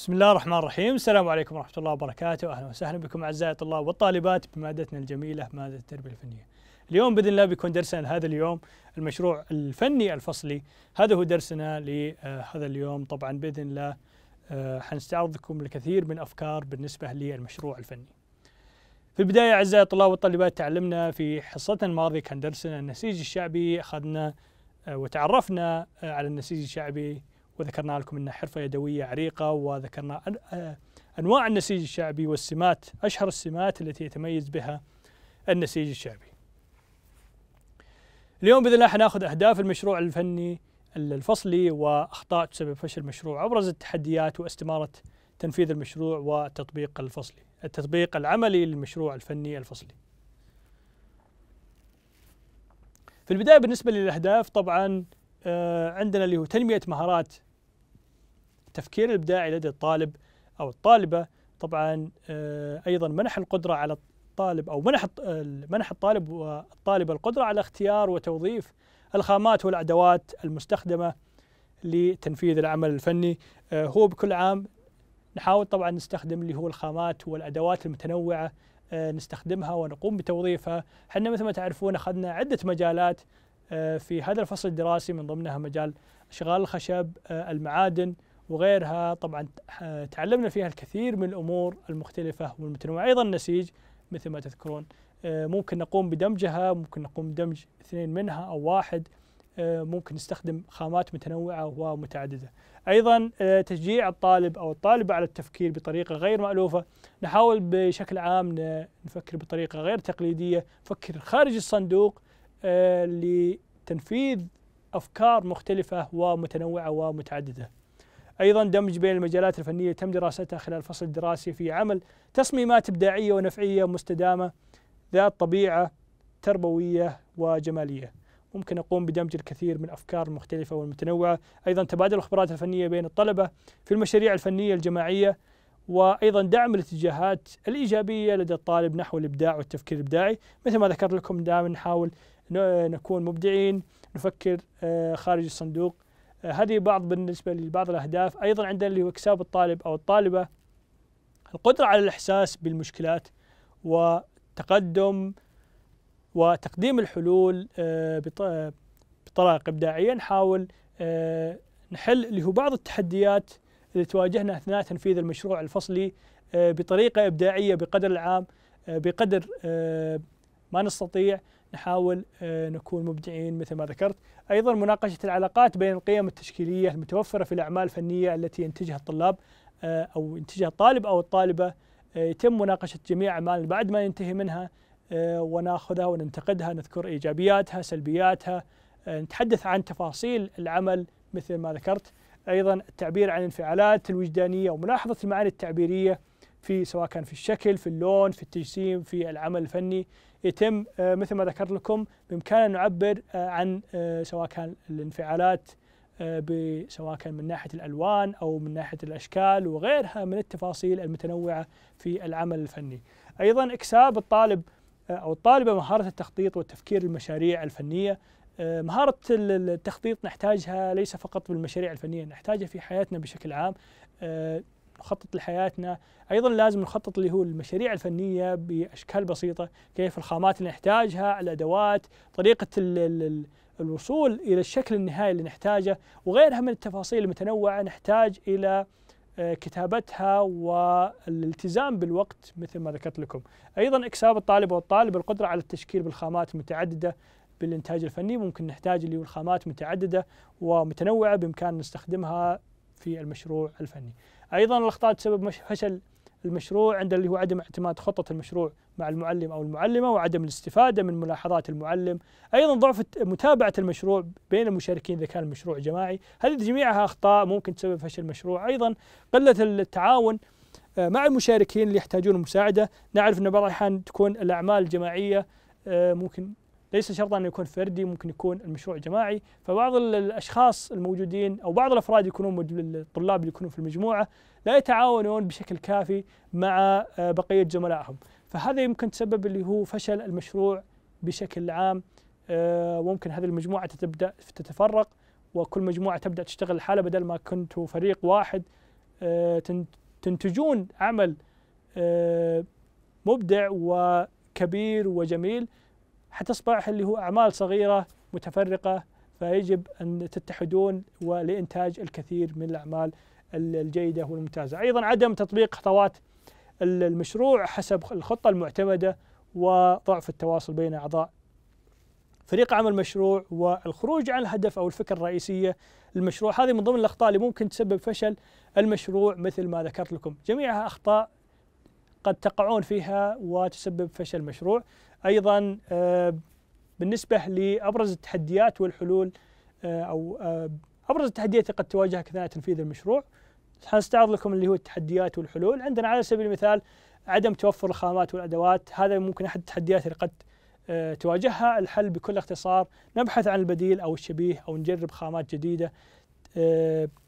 بسم الله الرحمن الرحيم السلام عليكم ورحمة الله وبركاته أهلا وسهلا بكم أعزائي الطلاب والطالبات بمادتنا الجميلة مادة التربية الفنية اليوم بإذن الله بيكون درسنا هذا اليوم المشروع الفني الفصلي هذا هو درسنا لهذا اليوم طبعا بإذن الله آه، حنستعرض لكم الكثير من أفكار بالنسبة للمشروع الفني في البداية أعزائي الطلاب والطالبات تعلمنا في حصتنا الماضية كان درسنا النسيج الشعبي أخذنا آه، وتعرفنا آه، على النسيج الشعبي وذكرنا لكم أن حرفة يدوية عريقة وذكرنا آه، أنواع النسيج الشعبي والسمات أشهر السمات التي يتميز بها النسيج الشعبي اليوم بإذن الله حناخذ أهداف المشروع الفني الفصلي وأخطاء تسبب فشل المشروع أبرز التحديات واستمارة تنفيذ المشروع والتطبيق الفصلي التطبيق العملي للمشروع الفني الفصلي في البداية بالنسبة للأهداف طبعا آه، عندنا اللي هو تنمية مهارات التفكير الابداعي لدى الطالب او الطالبه طبعا آه، ايضا منح القدره على الطالب او منح آه، منح الطالب والطالبه القدره على اختيار وتوظيف الخامات والادوات المستخدمه لتنفيذ العمل الفني آه، هو بكل عام نحاول طبعا نستخدم اللي هو الخامات والادوات المتنوعه نستخدمها ونقوم بتوظيفها احنا مثل ما تعرفون اخذنا عده مجالات في هذا الفصل الدراسي من ضمنها مجال اشغال الخشب المعادن وغيرها طبعا تعلمنا فيها الكثير من الأمور المختلفة والمتنوعة أيضا النسيج مثل ما تذكرون آه، ممكن نقوم بدمجها ممكن نقوم بدمج اثنين منها أو واحد آه، ممكن نستخدم خامات متنوعة ومتعددة أيضا آه، تشجيع الطالب أو الطالبة على التفكير بطريقة غير مألوفة نحاول بشكل عام نفكر بطريقة غير تقليدية نفكر خارج الصندوق لتنفيذ أفكار مختلفة ومتنوعة ومتعددة أيضا دمج بين المجالات الفنية تم دراستها خلال الفصل الدراسي في عمل تصميمات إبداعية ونفعية مستدامة ذات طبيعة تربوية وجمالية ممكن أقوم بدمج الكثير من الأفكار المختلفة والمتنوعة أيضا تبادل الخبرات الفنية بين الطلبة في المشاريع الفنية الجماعية وايضا دعم الاتجاهات الايجابيه لدى الطالب نحو الابداع والتفكير الابداعي، مثل ما ذكرت لكم دائما نحاول نكون مبدعين، نفكر آه، خارج الصندوق، آه، هذه بعض بالنسبة لبعض الأهداف أيضا عندنا اللي هو إكساب الطالب أو الطالبة القدرة على الإحساس بالمشكلات وتقدم وتقديم الحلول آه، آه، بطرائق إبداعية نحاول نحل اللي هو بعض التحديات اللي تواجهنا أثناء تنفيذ المشروع الفصلي بطريقة إبداعية بقدر العام بقدر ما نستطيع نحاول آه، نكون مبدعين مثل ما ذكرت أيضا مناقشة العلاقات بين القيم التشكيلية المتوفرة في الأعمال الفنية التي ينتجها الطلاب آه، أو ينتجها الطالب أو الطالبة آه، يتم مناقشة جميع أعمال بعد ما ينتهي منها وناخذها وننتقدها نذكر إيجابياتها سلبياتها نتحدث عن تفاصيل العمل مثل ما ذكرت أيضا التعبير عن الانفعالات الوجدانية وملاحظة المعاني التعبيرية في سواء كان في الشكل في اللون في التجسيم في العمل الفني يتم آه، مثل ما ذكرت لكم بإمكاننا نعبر آه، عن آه، سواء كان الانفعالات سواء كان من ناحية الألوان أو من ناحية الأشكال وغيرها من التفاصيل المتنوعة في العمل الفني أيضا إكساب الطالب أو الطالبة مهارة التخطيط والتفكير المشاريع الفنية مهارة التخطيط نحتاجها ليس فقط بالمشاريع الفنية نحتاجها في حياتنا بشكل عام نخطط لحياتنا ايضا لازم نخطط اللي هو المشاريع الفنيه باشكال بسيطه كيف الخامات اللي نحتاجها الادوات طريقه الـ الـ الوصول الى الشكل النهائي اللي نحتاجه وغيرها من التفاصيل المتنوعه نحتاج الى آه، كتابتها والالتزام بالوقت مثل ما ذكرت لكم ايضا اكساب الطالب والطالب القدره على التشكيل بالخامات المتعدده بالانتاج الفني ممكن نحتاج اللي الخامات متعدده ومتنوعه بامكاننا نستخدمها في المشروع الفني ايضا الاخطاء تسبب فشل المشروع عند اللي هو عدم اعتماد خطة المشروع مع المعلم أو المعلمة وعدم الاستفادة من ملاحظات المعلم أيضا ضعف متابعة المشروع بين المشاركين إذا كان المشروع جماعي هذه جميعها أخطاء ممكن تسبب فشل المشروع أيضا قلة التعاون آه، مع المشاركين اللي يحتاجون المساعدة نعرف أن بعض الأحيان تكون الأعمال الجماعية آه، ممكن ليس شرطا انه يكون فردي ممكن يكون المشروع جماعي فبعض الاشخاص الموجودين او بعض الافراد يكونون الطلاب اللي يكونون في المجموعه لا يتعاونون بشكل كافي مع آه، بقيه زملائهم فهذا يمكن تسبب اللي هو فشل المشروع بشكل عام وممكن آه، هذه المجموعه تبدا تتفرق وكل مجموعه تبدا تشتغل لحالها بدل ما كنتوا فريق واحد آه، تنتجون عمل مبدع وكبير وجميل حتصبح اللي هو أعمال صغيرة متفرقة فيجب أن تتحدون ولإنتاج الكثير من الأعمال الجيدة والممتازة أيضا عدم تطبيق خطوات المشروع حسب الخطة المعتمدة وضعف التواصل بين أعضاء فريق عمل المشروع والخروج عن الهدف او الفكره الرئيسيه للمشروع هذه من ضمن الاخطاء اللي ممكن تسبب فشل المشروع مثل ما ذكرت لكم جميعها اخطاء قد تقعون فيها وتسبب فشل المشروع ايضا آه، بالنسبه لابرز التحديات والحلول آه، او آه، ابرز التحديات اللي قد تواجهك اثناء تنفيذ المشروع حنستعرض لكم اللي هو التحديات والحلول عندنا على سبيل المثال عدم توفر الخامات والادوات هذا ممكن احد التحديات اللي قد تواجهها الحل بكل اختصار نبحث عن البديل او الشبيه او نجرب خامات جديده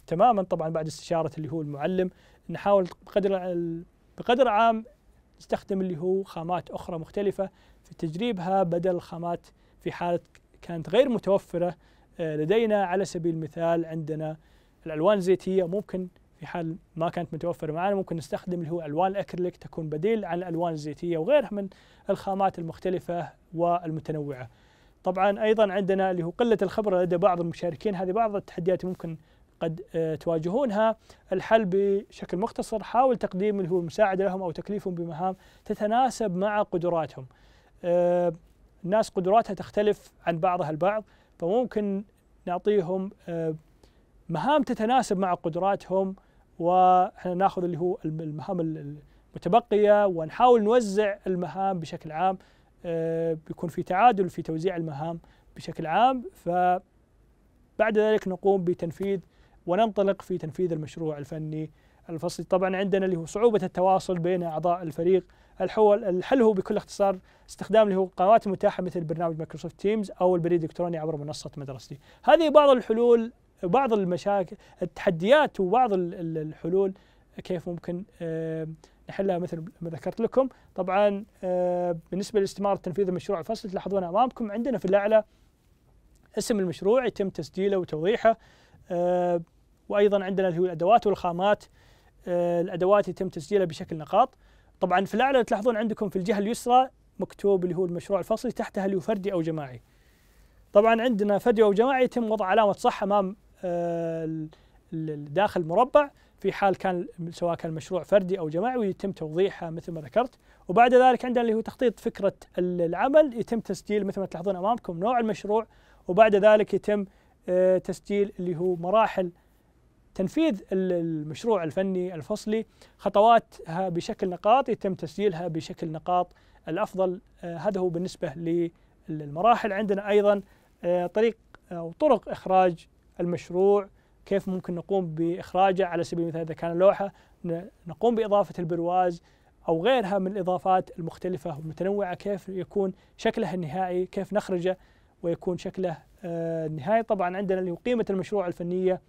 تماما طبعا بعد استشاره اللي هو المعلم نحاول بقدر بقدر عام استخدم اللي هو خامات أخرى مختلفة في تجريبها بدل الخامات في حالة كانت غير متوفرة آه، لدينا على سبيل المثال عندنا الألوان الزيتية ممكن في حال ما كانت متوفرة معنا ممكن نستخدم اللي هو ألوان الأكريليك تكون بديل عن الألوان الزيتية وغيرها من الخامات المختلفة والمتنوعة طبعا أيضا عندنا اللي هو قلة الخبرة لدى بعض المشاركين هذه بعض التحديات ممكن قد آه، تواجهونها الحل بشكل مختصر حاول تقديم اللي هو المساعدة لهم أو تكليفهم بمهام تتناسب مع قدراتهم آه، الناس قدراتها تختلف عن بعضها البعض فممكن نعطيهم آه، مهام تتناسب مع قدراتهم واحنا ناخذ اللي هو المهام المتبقيه ونحاول نوزع المهام بشكل عام بيكون في تعادل في توزيع المهام بشكل عام فبعد ذلك نقوم بتنفيذ وننطلق في تنفيذ المشروع الفني الفصلي طبعا عندنا اللي هو صعوبة التواصل بين أعضاء الفريق الحول الحل هو بكل اختصار استخدام اللي هو قنوات متاحة مثل برنامج مايكروسوفت تيمز أو البريد الإلكتروني عبر منصة مدرستي هذه بعض الحلول بعض المشاكل التحديات وبعض الحلول كيف ممكن آه، نحلها مثل ما ذكرت لكم طبعا آه، بالنسبة لاستمارة تنفيذ المشروع الفصلي تلاحظون أمامكم عندنا في الأعلى اسم المشروع يتم تسجيله وتوضيحه آه، وايضا عندنا اللي هو الادوات والخامات آه، الادوات يتم تسجيلها بشكل نقاط طبعا في الاعلى تلاحظون عندكم في الجهه اليسرى مكتوب اللي هو المشروع الفصلي تحتها اللي هو فردي او جماعي طبعا عندنا فردي او جماعي يتم وضع علامه صح امام آه، داخل المربع في حال كان سواء كان المشروع فردي او جماعي ويتم توضيحها مثل ما ذكرت وبعد ذلك عندنا اللي هو تخطيط فكره العمل يتم تسجيل مثل ما تلاحظون امامكم نوع المشروع وبعد ذلك يتم آه، تسجيل اللي هو مراحل تنفيذ المشروع الفني الفصلي خطواتها بشكل نقاط يتم تسجيلها بشكل نقاط الافضل آه، هذا هو بالنسبه للمراحل عندنا ايضا آه، طريق او طرق اخراج المشروع كيف ممكن نقوم باخراجه على سبيل المثال اذا كان لوحه نقوم باضافه البرواز او غيرها من الاضافات المختلفه والمتنوعه كيف يكون شكلها النهائي كيف نخرجه ويكون شكله آه، النهاية طبعا عندنا اللي هو قيمة المشروع الفنية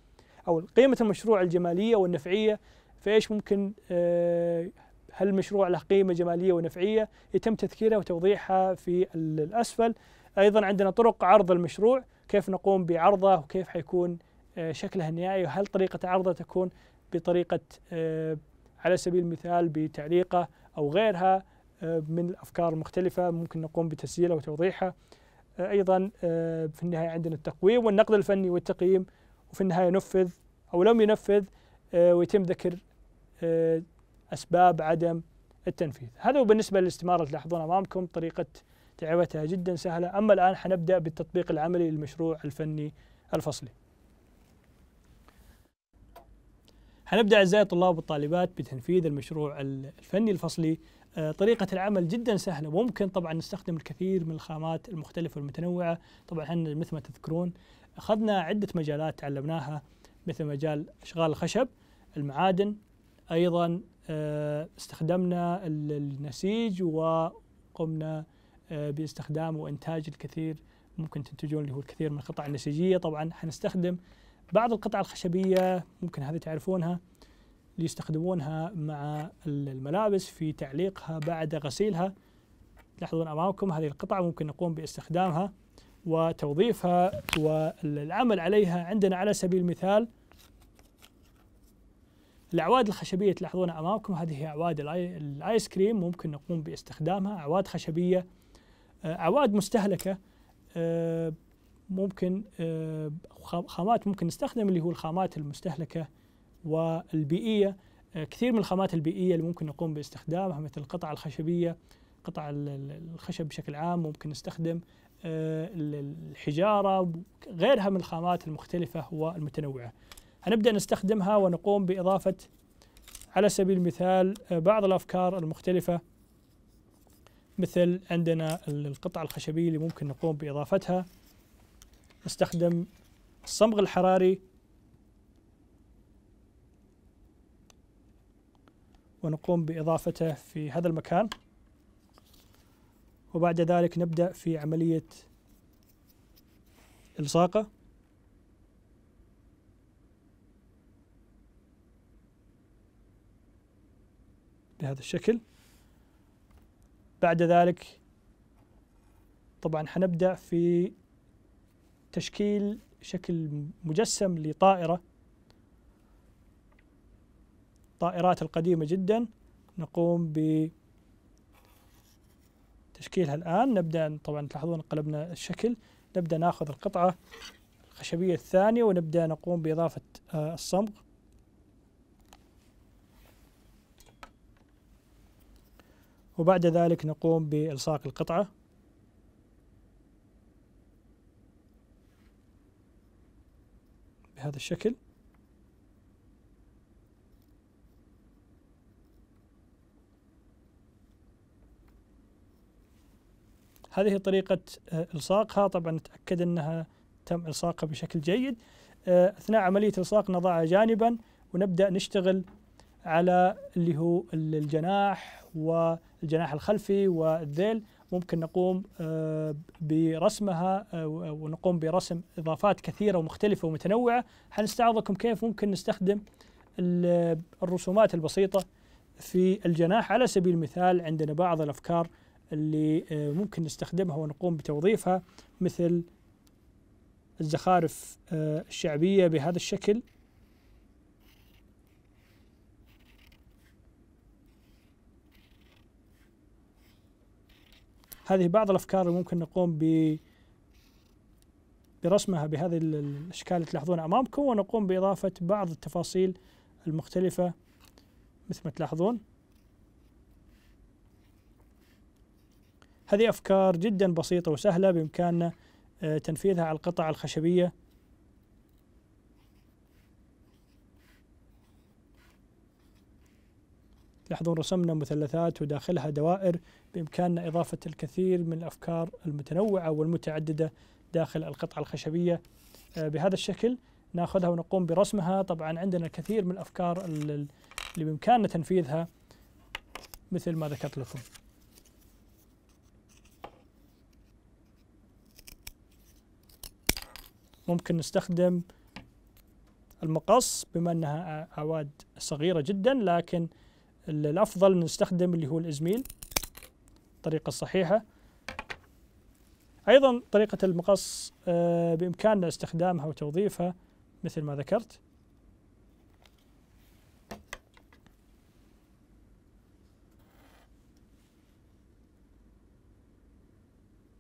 أو قيمة المشروع الجمالية والنفعية فإيش ممكن آه، هل المشروع له قيمة جمالية ونفعية يتم تذكيرها وتوضيحها في الأسفل أيضا عندنا طرق عرض المشروع كيف نقوم بعرضه وكيف حيكون آه، شكله النهائي وهل طريقة عرضه تكون بطريقة على سبيل المثال بتعليقة أو غيرها من الأفكار المختلفة ممكن نقوم بتسجيلها وتوضيحها آه، ايضا آه، في النهايه عندنا التقويم والنقد الفني والتقييم وفي النهايه نفذ او لم ينفذ آه، ويتم ذكر اسباب عدم التنفيذ هذا هو بالنسبه للاستماره تلاحظون امامكم طريقه تعبتها جدا سهله اما الان حنبدا بالتطبيق العملي للمشروع الفني الفصلي حنبدا اعزائي الطلاب والطالبات بتنفيذ المشروع الفني الفصلي آه، طريقة العمل جدا سهلة وممكن طبعا نستخدم الكثير من الخامات المختلفة والمتنوعة طبعا احنا مثل ما تذكرون أخذنا عدة مجالات تعلمناها مثل مجال أشغال الخشب المعادن أيضا آه، استخدمنا النسيج وقمنا آه، باستخدام وإنتاج الكثير ممكن تنتجون اللي هو الكثير من القطع النسيجية طبعا حنستخدم بعض القطع الخشبية ممكن هذه تعرفونها اللي يستخدمونها مع الملابس في تعليقها بعد غسيلها تلاحظون امامكم هذه القطعه ممكن نقوم باستخدامها وتوظيفها والعمل عليها عندنا على سبيل المثال الأعواد الخشبية تلاحظونها أمامكم هذه هي أعواد الآيس كريم ممكن نقوم باستخدامها أعواد خشبية آه، أعواد مستهلكة آه، ممكن آه، خامات ممكن نستخدم اللي هو الخامات المستهلكة والبيئيه آه، كثير من الخامات البيئيه اللي ممكن نقوم باستخدامها مثل القطع الخشبيه قطع الخشب بشكل عام ممكن نستخدم آه، الحجاره غيرها من الخامات المختلفه والمتنوعه هنبدا نستخدمها ونقوم باضافه على سبيل المثال آه، بعض الافكار المختلفه مثل عندنا القطع الخشبيه اللي ممكن نقوم باضافتها نستخدم الصمغ الحراري ونقوم بإضافته في هذا المكان وبعد ذلك نبدأ في عملية إلصاقه بهذا الشكل بعد ذلك طبعا حنبدأ في تشكيل شكل مجسم لطائرة الطائرات القديمة جدا نقوم بتشكيلها الآن نبدأ طبعا تلاحظون قلبنا الشكل نبدأ ناخذ القطعة الخشبية الثانية ونبدأ نقوم بإضافة آه، الصمغ وبعد ذلك نقوم بإلصاق القطعة بهذا الشكل هذه طريقة آه، إلصاقها طبعا نتأكد أنها تم إلصاقها بشكل جيد آه، أثناء عملية إلصاق نضعها جانبا ونبدأ نشتغل على اللي هو الجناح والجناح الخلفي والذيل ممكن نقوم آه، برسمها ونقوم برسم إضافات كثيرة ومختلفة ومتنوعة حنستعرضكم كيف ممكن نستخدم الرسومات البسيطة في الجناح على سبيل المثال عندنا بعض الأفكار اللي آه، ممكن نستخدمها ونقوم بتوظيفها مثل الزخارف آه، الشعبية بهذا الشكل هذه بعض الأفكار اللي ممكن نقوم ب برسمها بهذه الأشكال اللي تلاحظون أمامكم ونقوم بإضافة بعض التفاصيل المختلفة مثل ما تلاحظون هذه أفكار جدا بسيطة وسهلة بإمكاننا آه، تنفيذها على القطع الخشبية تلاحظون رسمنا مثلثات وداخلها دوائر بإمكاننا إضافة الكثير من الأفكار المتنوعة والمتعددة داخل القطعة الخشبية آه، بهذا الشكل ناخذها ونقوم برسمها طبعا عندنا الكثير من الأفكار اللي بإمكاننا تنفيذها مثل ما ذكرت لكم ممكن نستخدم المقص بما انها اعواد صغيره جدا لكن الافضل نستخدم اللي هو الازميل الطريقه الصحيحه ايضا طريقه المقص آه، بامكاننا استخدامها وتوظيفها مثل ما ذكرت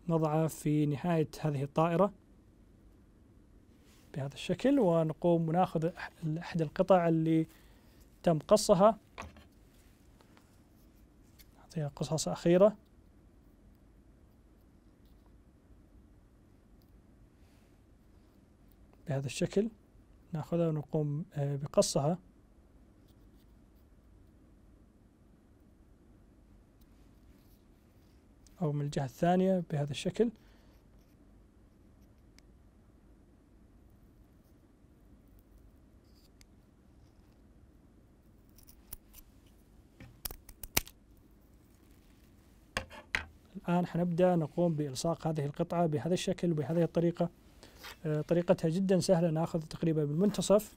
نضعه في نهايه هذه الطائره بهذا الشكل ونقوم وناخذ احد القطع اللي تم قصها نعطيها قصص اخيره بهذا الشكل ناخذها ونقوم آه، بقصها أو من الجهة الثانية بهذا الشكل الآن حنبدأ نقوم بإلصاق هذه القطعة بهذا الشكل وبهذه الطريقة آه، طريقتها جدا سهلة ناخذ تقريبا بالمنتصف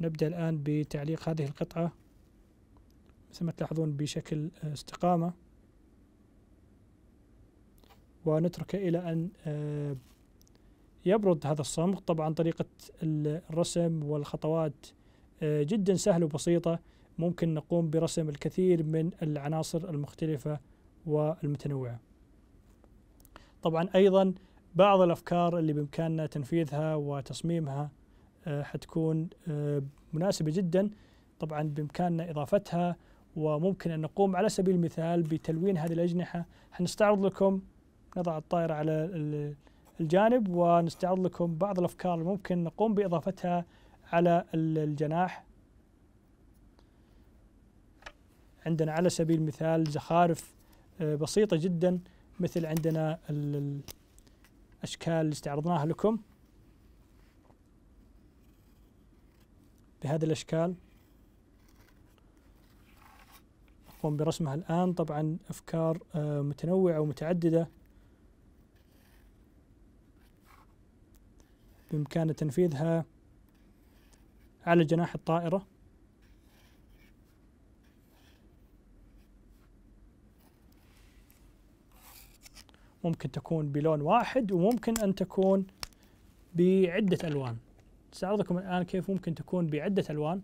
نبدأ الآن بتعليق هذه القطعة مثل ما تلاحظون بشكل آه، استقامة ونتركه إلى أن آه، يبرد هذا الصمغ طبعا طريقة الرسم والخطوات آه، جدا سهلة وبسيطة ممكن نقوم برسم الكثير من العناصر المختلفة والمتنوعة طبعا أيضا بعض الأفكار اللي بإمكاننا تنفيذها وتصميمها آه، حتكون آه، مناسبة جدا طبعا بإمكاننا إضافتها وممكن أن نقوم على سبيل المثال بتلوين هذه الأجنحة حنستعرض لكم نضع الطائرة على الجانب ونستعرض لكم بعض الأفكار اللي ممكن نقوم بإضافتها على الجناح عندنا على سبيل المثال زخارف آه، بسيطة جدا مثل عندنا الأشكال اللي استعرضناها لكم بهذه الأشكال نقوم برسمها الآن طبعا أفكار آه، متنوعة ومتعددة بإمكان تنفيذها على جناح الطائرة ممكن تكون بلون واحد وممكن أن تكون بعدة ألوان سأعرضكم الآن كيف ممكن تكون بعدة ألوان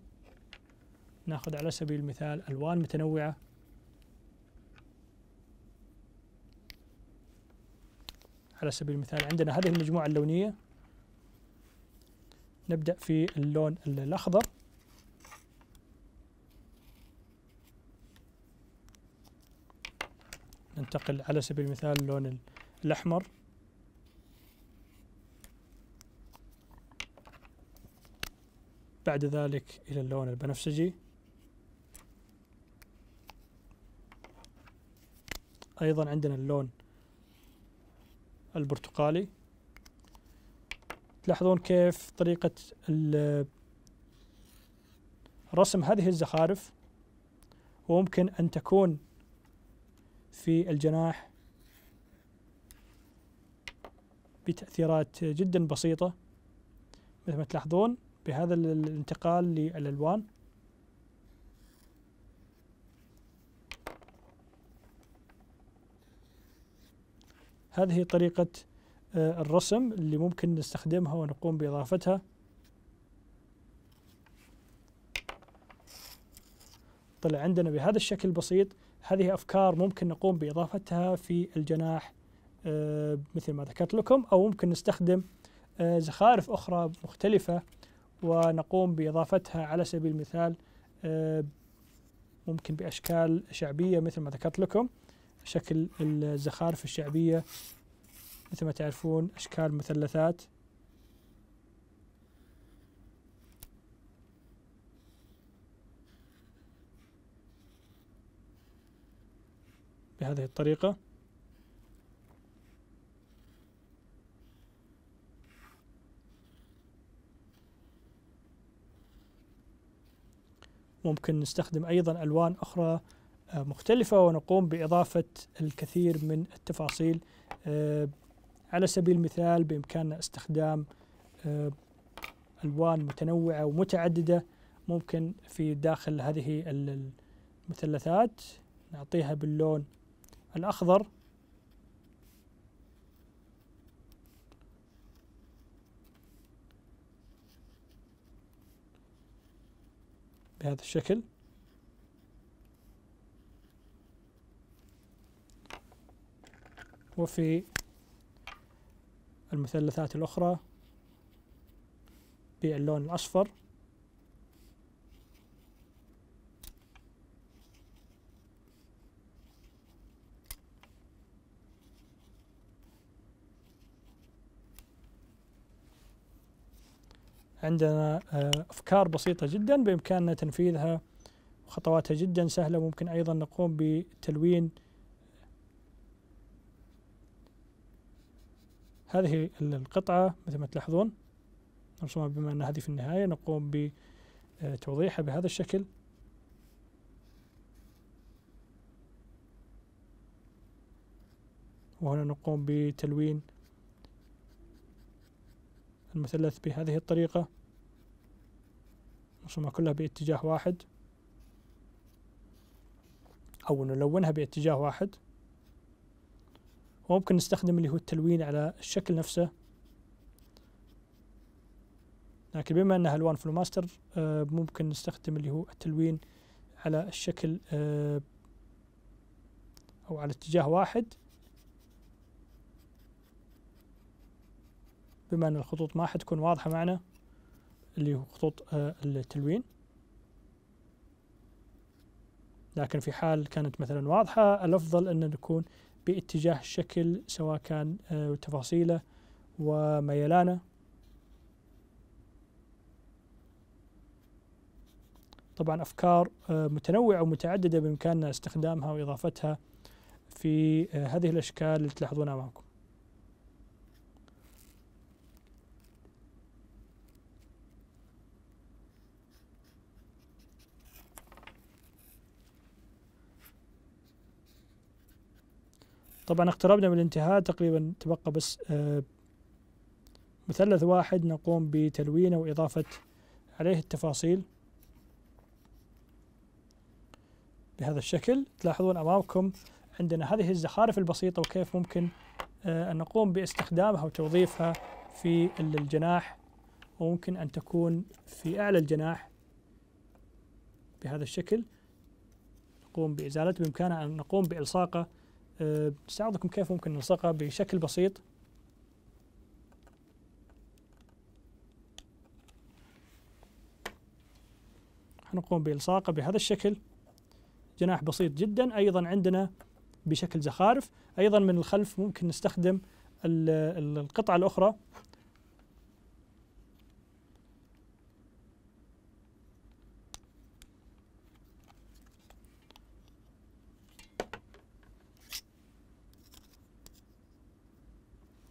ناخذ على سبيل المثال ألوان متنوعة على سبيل المثال عندنا هذه المجموعة اللونية نبدأ في اللون الأخضر ننتقل على سبيل المثال اللون الأحمر بعد ذلك إلى اللون البنفسجي أيضا عندنا اللون البرتقالي تلاحظون كيف طريقة رسم هذه الزخارف وممكن أن تكون في الجناح بتأثيرات جدا بسيطة مثل ما تلاحظون بهذا الانتقال للألوان هذه طريقة آه، الرسم اللي ممكن نستخدمها ونقوم بإضافتها طلع عندنا بهذا الشكل البسيط هذه أفكار ممكن نقوم بإضافتها في الجناح آه، مثل ما ذكرت لكم أو ممكن نستخدم آه، زخارف أخرى مختلفة ونقوم بإضافتها على سبيل المثال ممكن بأشكال شعبية مثل ما ذكرت لكم شكل الزخارف الشعبية مثل ما تعرفون أشكال مثلثات بهذه الطريقة ممكن نستخدم أيضا ألوان أخرى آه، مختلفة ونقوم بإضافة الكثير من التفاصيل آه، على سبيل المثال بإمكاننا استخدام آه، ألوان متنوعة ومتعددة ممكن في داخل هذه المثلثات نعطيها باللون الأخضر بهذا الشكل وفي المثلثات الأخرى باللون الأصفر عندنا آه، أفكار بسيطة جدا بإمكاننا تنفيذها وخطواتها جدا سهلة ممكن أيضا نقوم بتلوين هذه القطعة مثل ما تلاحظون نرسمها بما أن هذه في النهاية نقوم بتوضيحها بهذا الشكل وهنا نقوم بتلوين المثلث بهذه الطريقة نرسمها كلها باتجاه واحد أو نلونها باتجاه واحد وممكن نستخدم اللي هو التلوين على الشكل نفسه لكن بما انها الوان في الماستر آه، ممكن نستخدم اللي هو التلوين على الشكل آه، او على اتجاه واحد بما ان الخطوط ما حتكون واضحة معنا اللي هو خطوط آه، التلوين لكن في حال كانت مثلا واضحة الافضل ان نكون باتجاه الشكل سواء كان آه، تفاصيله وميلانه طبعا أفكار آه، متنوعة ومتعددة بإمكاننا استخدامها وإضافتها في آه، هذه الأشكال اللي تلاحظونها أمامكم طبعا اقتربنا من الانتهاء تقريبا تبقى بس آه، مثلث واحد نقوم بتلوينه وإضافة عليه التفاصيل بهذا الشكل تلاحظون أمامكم عندنا هذه الزخارف البسيطة وكيف ممكن آه، أن نقوم باستخدامها وتوظيفها في الجناح وممكن أن تكون في أعلى الجناح بهذا الشكل نقوم بإزالته بإمكاننا أن نقوم بإلصاقه بتستعرضكم أه، كيف ممكن نلصقها بشكل بسيط نقوم بإلصاقه بهذا الشكل جناح بسيط جدا أيضا عندنا بشكل زخارف أيضا من الخلف ممكن نستخدم القطعة الأخرى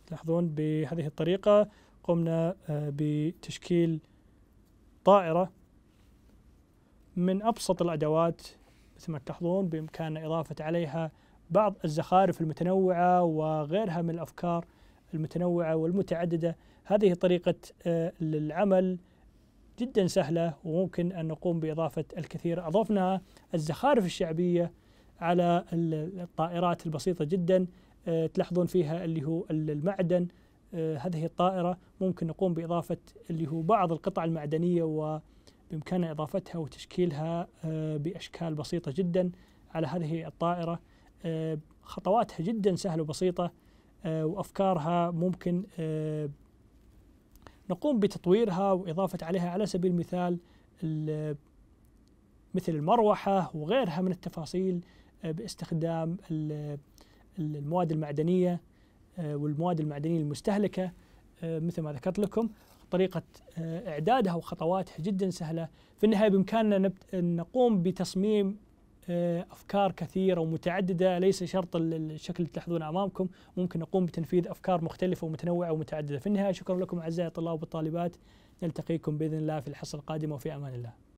تلاحظون بهذه الطريقة قمنا آه، بتشكيل طائرة من أبسط الأدوات مثل ما تلاحظون بإمكاننا إضافة عليها بعض الزخارف المتنوعة وغيرها من الأفكار المتنوعة والمتعددة هذه طريقة العمل آه، جدا سهلة وممكن أن نقوم بإضافة الكثير أضفنا الزخارف الشعبية على الطائرات البسيطة جدا آه، تلاحظون فيها اللي هو المعدن آه، هذه الطائرة ممكن نقوم بإضافة اللي هو بعض القطع المعدنية وبإمكاننا إضافتها وتشكيلها آه، بأشكال بسيطة جدا على هذه الطائرة خطواتها جدا سهلة وبسيطة وأفكارها ممكن نقوم بتطويرها وإضافة عليها على سبيل المثال مثل المروحة وغيرها من التفاصيل باستخدام المواد المعدنيه آه، والمواد المعدنيه المستهلكه آه، مثل ما ذكرت لكم طريقه آه، اعدادها وخطواتها جدا سهله في النهايه بامكاننا نقوم بتصميم افكار كثيره ومتعدده ليس شرط الشكل اللي تلاحظون امامكم ممكن نقوم بتنفيذ افكار مختلفه ومتنوعه ومتعدده في النهايه شكرا لكم اعزائي الطلاب والطالبات نلتقيكم باذن الله في الحصه القادمه وفي امان الله